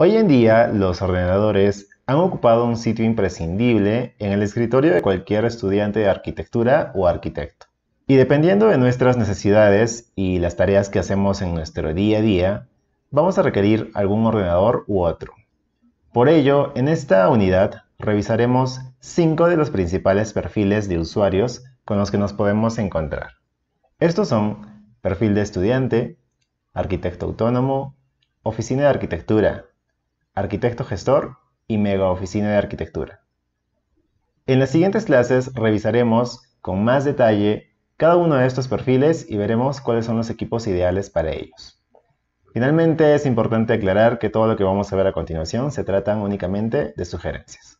Hoy en día, los ordenadores han ocupado un sitio imprescindible en el escritorio de cualquier estudiante de arquitectura o arquitecto. Y dependiendo de nuestras necesidades y las tareas que hacemos en nuestro día a día, vamos a requerir algún ordenador u otro. Por ello, en esta unidad revisaremos cinco de los principales perfiles de usuarios con los que nos podemos encontrar. Estos son perfil de estudiante, arquitecto autónomo, oficina de arquitectura, arquitecto gestor y mega oficina de arquitectura. En las siguientes clases revisaremos con más detalle cada uno de estos perfiles y veremos cuáles son los equipos ideales para ellos. Finalmente, es importante aclarar que todo lo que vamos a ver a continuación se trata únicamente de sugerencias.